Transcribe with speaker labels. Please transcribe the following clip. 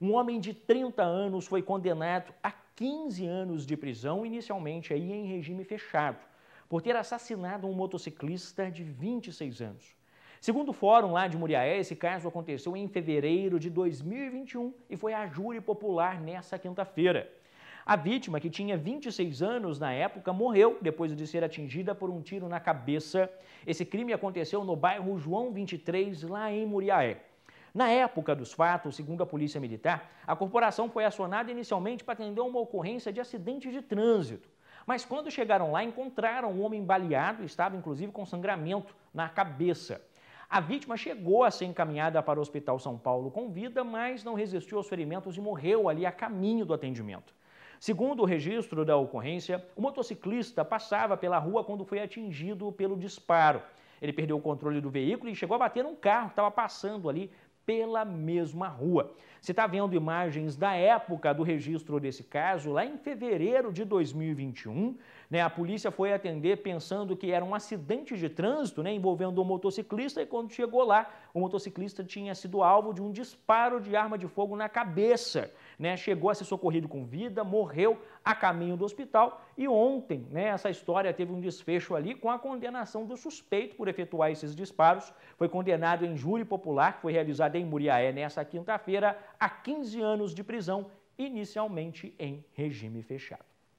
Speaker 1: Um homem de 30 anos foi condenado a 15 anos de prisão, inicialmente aí em regime fechado, por ter assassinado um motociclista de 26 anos. Segundo o fórum lá de Muriaé, esse caso aconteceu em fevereiro de 2021 e foi a júri popular nessa quinta-feira. A vítima, que tinha 26 anos na época, morreu depois de ser atingida por um tiro na cabeça. Esse crime aconteceu no bairro João 23, lá em Muriaé. Na época dos fatos, segundo a Polícia Militar, a corporação foi acionada inicialmente para atender uma ocorrência de acidente de trânsito. Mas quando chegaram lá, encontraram um homem baleado e estava inclusive com sangramento na cabeça. A vítima chegou a ser encaminhada para o Hospital São Paulo com vida, mas não resistiu aos ferimentos e morreu ali a caminho do atendimento. Segundo o registro da ocorrência, o motociclista passava pela rua quando foi atingido pelo disparo. Ele perdeu o controle do veículo e chegou a bater um carro que estava passando ali pela mesma rua. Você está vendo imagens da época do registro desse caso, lá em fevereiro de 2021. Né, a polícia foi atender pensando que era um acidente de trânsito né, envolvendo um motociclista, e quando chegou lá, o motociclista tinha sido alvo de um disparo de arma de fogo na cabeça. Né, chegou a ser socorrido com vida, morreu a caminho do hospital. E ontem, né, essa história teve um desfecho ali com a condenação do suspeito por efetuar esses disparos. Foi condenado em júri popular, que foi realizado em Muriaé nesta quinta-feira a 15 anos de prisão, inicialmente em regime fechado.